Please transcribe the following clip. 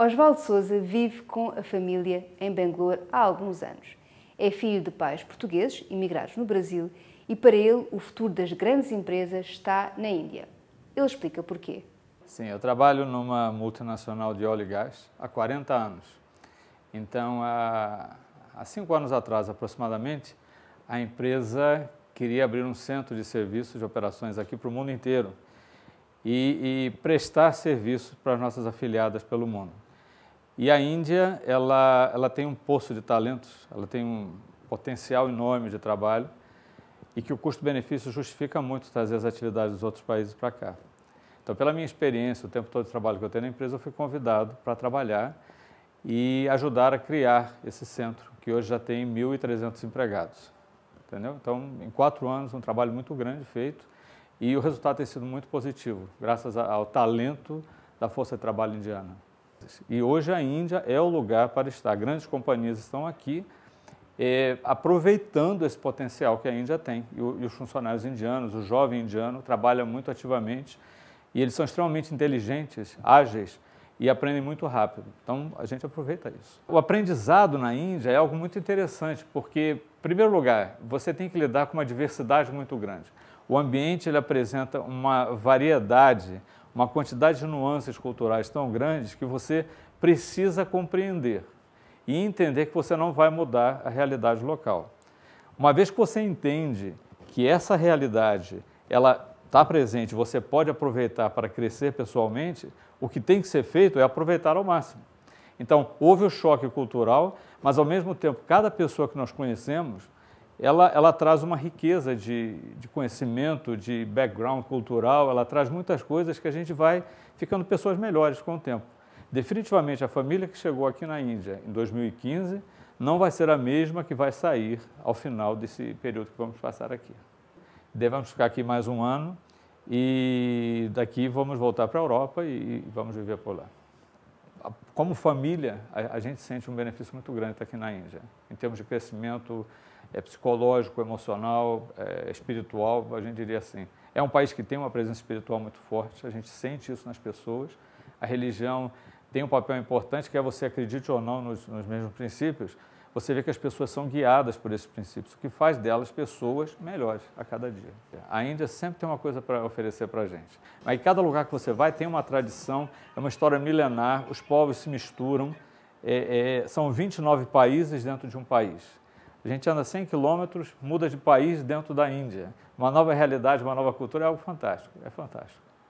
Oswaldo Souza vive com a família em Bangalore há alguns anos. É filho de pais portugueses imigrados no Brasil e para ele o futuro das grandes empresas está na Índia. Ele explica porquê. Sim, eu trabalho numa multinacional de óleo e gás há 40 anos. Então, há, cinco anos atrás, aproximadamente, a empresa queria abrir um centro de serviço de operações aqui para o mundo inteiro e, e prestar serviço para as nossas afiliadas pelo mundo. E a Índia, ela, ela tem um poço de talentos, ela tem um potencial enorme de trabalho e que o custo-benefício justifica muito trazer as atividades dos outros países para cá. Então, pela minha experiência, o tempo todo de trabalho que eu tenho na empresa, eu fui convidado para trabalhar e ajudar a criar esse centro, que hoje já tem 1.300 empregados. Entendeu? Então, em quatro anos, um trabalho muito grande feito e o resultado tem sido muito positivo, graças ao talento da força de trabalho indiana. E hoje a Índia é o lugar para estar. Grandes companhias estão aqui, é, aproveitando esse potencial que a Índia tem. E, e os funcionários indianos, o jovem indiano, trabalha muito ativamente e eles são extremamente inteligentes, ágeis e aprendem muito rápido. Então a gente aproveita isso. O aprendizado na Índia é algo muito interessante, porque, em primeiro lugar, você tem que lidar com uma diversidade muito grande. O ambiente ele apresenta uma variedade, uma quantidade de nuances culturais tão grandes que você precisa compreender e entender que você não vai mudar a realidade local. Uma vez que você entende que essa realidade ela está presente, você pode aproveitar para crescer pessoalmente, o que tem que ser feito é aproveitar ao máximo. Então, houve o choque cultural, mas ao mesmo tempo, cada pessoa que nós conhecemos ela, ela traz uma riqueza de, de conhecimento, de background cultural, ela traz muitas coisas que a gente vai ficando pessoas melhores com o tempo. Definitivamente, a família que chegou aqui na Índia em 2015 não vai ser a mesma que vai sair ao final desse período que vamos passar aqui. Devemos ficar aqui mais um ano e daqui vamos voltar para a Europa e vamos viver por lá como família, a, a, gente sente um benefício muito grande aqui na Índia, em termos de crescimento é, psicológico, emocional, é, espiritual, a gente diria assim. É um país que tem uma presença espiritual muito forte, a gente sente isso nas pessoas. A religião tem um papel importante, quer é você acredite ou não nos, nos mesmos princípios, você vê que as pessoas são guiadas por esses princípios, o que faz delas pessoas melhores a cada dia. A Índia sempre tem uma coisa para oferecer para a gente. Aí cada lugar que você vai tem uma tradição, é uma história milenar, os povos se misturam, é, é, são 29 países dentro de um país. A gente anda 100 quilômetros, muda de país dentro da Índia. Uma nova realidade, uma nova cultura é algo fantástico, é fantástico.